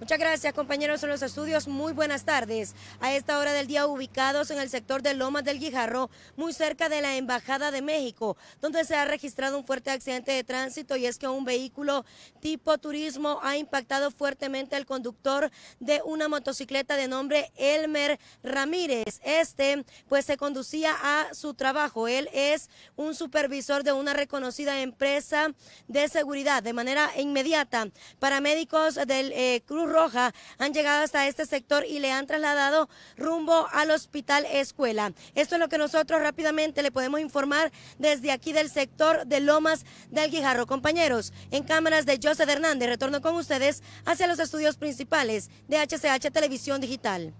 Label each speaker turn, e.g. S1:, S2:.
S1: Muchas gracias, compañeros en los estudios. Muy buenas tardes. A esta hora del día, ubicados en el sector de Lomas del Guijarro, muy cerca de la Embajada de México, donde se ha registrado un fuerte accidente de tránsito y es que un vehículo tipo turismo ha impactado fuertemente al conductor de una motocicleta de nombre Elmer Ramírez. Este, pues, se conducía a su trabajo. Él es un supervisor de una reconocida empresa de seguridad. De manera inmediata, médicos del eh, Cruz Roja han llegado hasta este sector y le han trasladado rumbo al hospital escuela. Esto es lo que nosotros rápidamente le podemos informar desde aquí del sector de Lomas del Guijarro. Compañeros, en cámaras de José Hernández, retorno con ustedes hacia los estudios principales de HCH Televisión Digital.